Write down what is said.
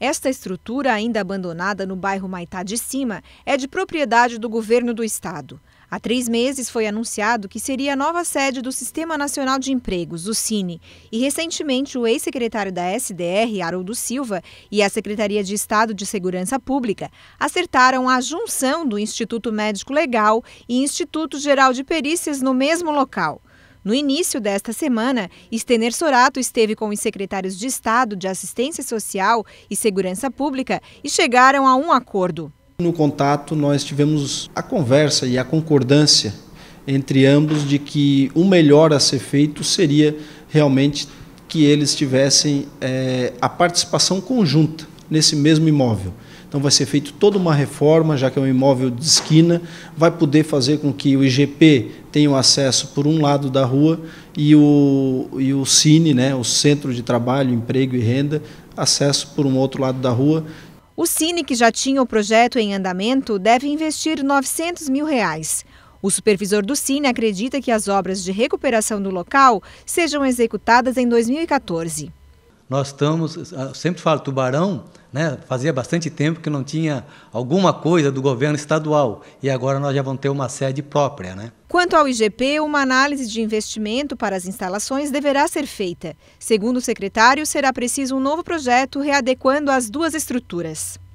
Esta estrutura, ainda abandonada no bairro Maitá de Cima, é de propriedade do governo do estado. Há três meses foi anunciado que seria a nova sede do Sistema Nacional de Empregos, o Cine, e recentemente o ex-secretário da SDR, Haroldo Silva, e a Secretaria de Estado de Segurança Pública acertaram a junção do Instituto Médico Legal e Instituto Geral de Perícias no mesmo local. No início desta semana, Stener Sorato esteve com os secretários de Estado de Assistência Social e Segurança Pública e chegaram a um acordo. No contato, nós tivemos a conversa e a concordância entre ambos de que o melhor a ser feito seria realmente que eles tivessem é, a participação conjunta nesse mesmo imóvel. Então vai ser feita toda uma reforma, já que é um imóvel de esquina, vai poder fazer com que o IGP tenha acesso por um lado da rua e o, e o Cine, né, o Centro de Trabalho, Emprego e Renda, acesso por um outro lado da rua. O Cine, que já tinha o projeto em andamento, deve investir R$ 900 mil. Reais. O supervisor do Cine acredita que as obras de recuperação do local sejam executadas em 2014 nós estamos, sempre falo, Tubarão, né, fazia bastante tempo que não tinha alguma coisa do governo estadual e agora nós já vamos ter uma sede própria. Né? Quanto ao IGP, uma análise de investimento para as instalações deverá ser feita. Segundo o secretário, será preciso um novo projeto readequando as duas estruturas.